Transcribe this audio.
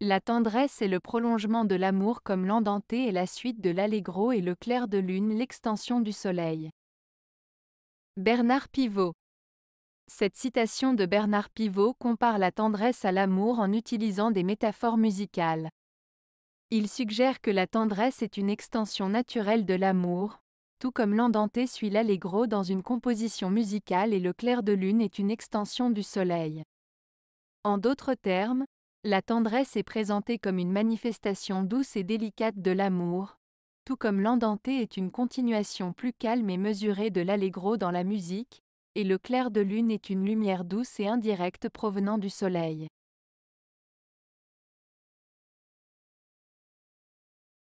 La tendresse est le prolongement de l'amour comme l'endanté est la suite de l'allegro et le clair de lune l'extension du soleil. Bernard Pivot Cette citation de Bernard Pivot compare la tendresse à l'amour en utilisant des métaphores musicales. Il suggère que la tendresse est une extension naturelle de l'amour, tout comme l'endanté suit l'allegro dans une composition musicale et le clair de lune est une extension du soleil. En d'autres termes, la tendresse est présentée comme une manifestation douce et délicate de l'amour, tout comme l'endanté est une continuation plus calme et mesurée de l'allegro dans la musique, et le clair de lune est une lumière douce et indirecte provenant du soleil.